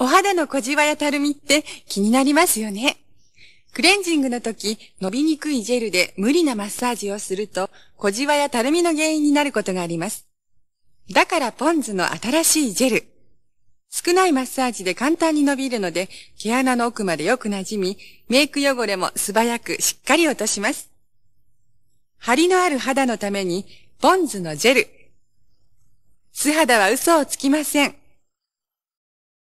お肌の小じわやたるみって気になりますよね。クレンジングの時、伸びにくいジェルで無理なマッサージをすると、小じわやたるみの原因になることがあります。だからポンズの新しいジェル。少ないマッサージで簡単に伸びるので、毛穴の奥までよくなじみ、メイク汚れも素早くしっかり落とします。張りのある肌のために、ポンズのジェル。素肌は嘘をつきません。